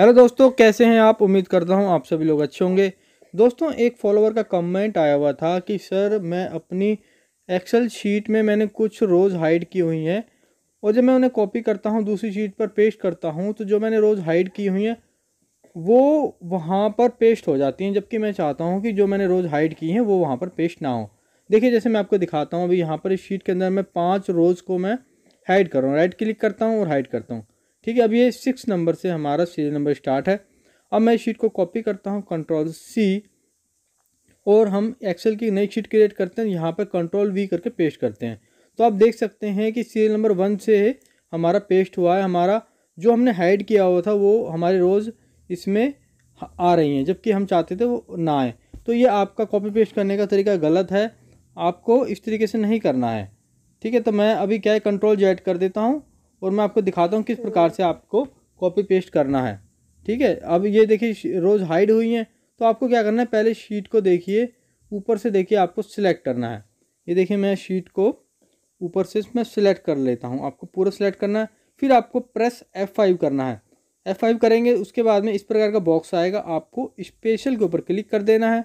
hello दोस्तों कैसे हैं आप उम्मीद करता हूं आप सभी लोग अच्छे होंगे दोस्तों एक फॉलोअर का कमेंट आया हुआ था कि सर मैं अपनी एक्सेल शीट में मैंने कुछ रोज़ हाइड की हुई हैं और जब मैं उन्हें कॉपी करता हूं दूसरी शीट पर पेस्ट करता हूं तो जो मैंने रोज़ हाइड की हुई हैं वो वहाँ पर पेस्ट हो जाती हैं जबकि मैं चाहता हूँ कि जो मैंने रोज़ हाइड की हैं वो वहाँ पर पेस्ट ना हो देखिए जैसे मैं आपको दिखाता हूँ अभी यहाँ पर इस शीट के अंदर मैं पाँच रोज़ को मैं हाइड कर रहा हूँ राइट क्लिक करता हूँ और हाइड करता हूँ ठीक है अब ये सिक्स नंबर से हमारा सीरियल नंबर स्टार्ट है अब मैं शीट को कॉपी करता हूँ कंट्रोल सी और हम एक्सेल की नई शीट क्रिएट करते हैं यहाँ पर कंट्रोल वी करके पेस्ट करते हैं तो आप देख सकते हैं कि सीरियल नंबर वन से हमारा पेस्ट हुआ है हमारा जो हमने हाइड किया हुआ था वो हमारे रोज़ इसमें आ रही हैं जबकि हम चाहते थे वो ना आए तो ये आपका कॉपी पेस्ट करने का तरीका गलत है आपको इस तरीके से नहीं करना है ठीक है तो मैं अभी क्या है कंट्रोल जेड कर देता हूँ और मैं आपको दिखाता हूँ किस प्रकार से आपको कॉपी पेस्ट करना है ठीक है अब ये देखिए रोज़ हाइड हुई हैं तो आपको क्या करना है पहले शीट को देखिए ऊपर से देखिए आपको सिलेक्ट करना है ये देखिए मैं शीट को ऊपर से मैं सिलेक्ट कर लेता हूँ आपको पूरा सिलेक्ट करना है फिर आपको प्रेस एफ़ फाइव करना है एफ़ फाइव करेंगे उसके बाद में इस प्रकार का बॉक्स आएगा आपको स्पेशल के ऊपर क्लिक कर देना है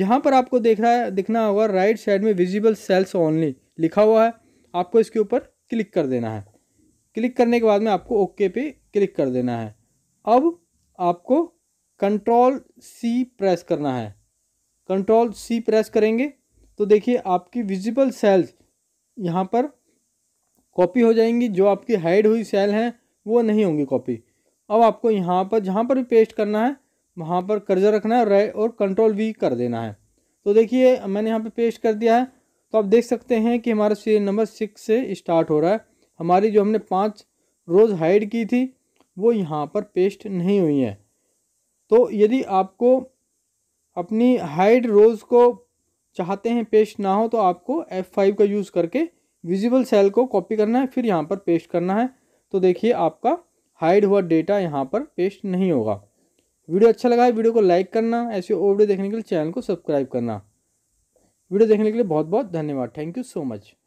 यहाँ पर आपको देख रहा है दिखना होगा राइट साइड में विजिबल सेल्स ओनली लिखा हुआ है आपको इसके ऊपर क्लिक कर देना है क्लिक करने के बाद में आपको ओके पे क्लिक कर देना है अब आपको कंट्रोल सी प्रेस करना है कंट्रोल सी प्रेस करेंगे तो देखिए आपकी विजिबल सेल्स यहाँ पर कॉपी हो जाएंगी जो आपकी हाइड हुई सेल हैं वो नहीं होंगी कॉपी अब आपको यहाँ पर जहाँ पर भी पेस्ट करना है वहाँ पर कर्जा रखना है और कंट्रोल वी कर देना है तो देखिए मैंने यहाँ पे पेस्ट कर दिया है तो आप देख सकते हैं कि हमारा सीरियल नंबर सिक्स से स्टार्ट हो रहा है हमारी जो हमने पाँच रोज़ हाइड की थी वो यहाँ पर पेस्ट नहीं हुई है तो यदि आपको अपनी हाइड रोज़ को चाहते हैं पेस्ट ना हो तो आपको F5 का यूज़ करके विजिबल सेल को कॉपी करना है फिर यहाँ पर पेस्ट करना है तो देखिए आपका हाइड हुआ डेटा यहाँ पर पेस्ट नहीं होगा वीडियो अच्छा लगा है वीडियो को लाइक करना ऐसे और वीडियो देखने के लिए चैनल को सब्सक्राइब करना वीडियो देखने के लिए बहुत बहुत धन्यवाद थैंक यू सो मच